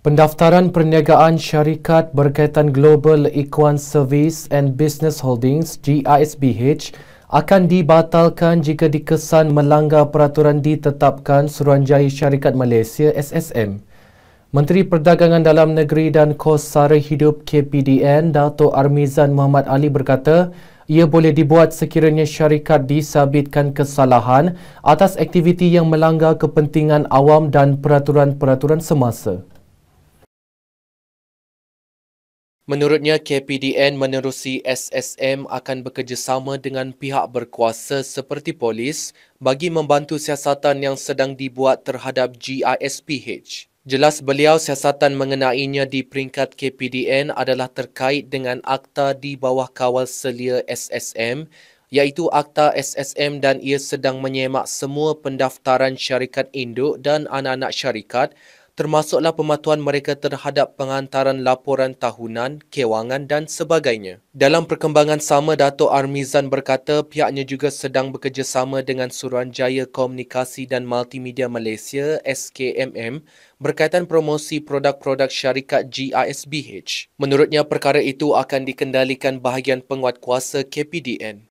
Pendaftaran perniagaan syarikat berkaitan Global Equan Service and Business Holdings GISBH akan dibatalkan jika dikesan melanggar peraturan ditetapkan Suruhanjaya Syarikat Malaysia SSM. Menteri Perdagangan Dalam Negeri dan Kos Sara Hidup KPDN Dato Armizan Muhammad Ali berkata, ia boleh dibuat sekiranya syarikat disabitkan kesalahan atas aktiviti yang melanggar kepentingan awam dan peraturan-peraturan semasa. Menurutnya, KPDN menerusi SSM akan bekerjasama dengan pihak berkuasa seperti polis bagi membantu siasatan yang sedang dibuat terhadap GISPH. Jelas beliau siasatan mengenainya di peringkat KPDN adalah terkait dengan akta di bawah kawal selia SSM iaitu akta SSM dan ia sedang menyemak semua pendaftaran syarikat induk dan anak-anak syarikat termasuklah pematuhan mereka terhadap pengantaran laporan tahunan, kewangan dan sebagainya. Dalam perkembangan sama, Dato' Armizan berkata pihaknya juga sedang bekerjasama dengan Suruhanjaya Komunikasi dan Multimedia Malaysia SKMM berkaitan promosi produk-produk syarikat GISBH. Menurutnya, perkara itu akan dikendalikan bahagian penguat kuasa KPDN.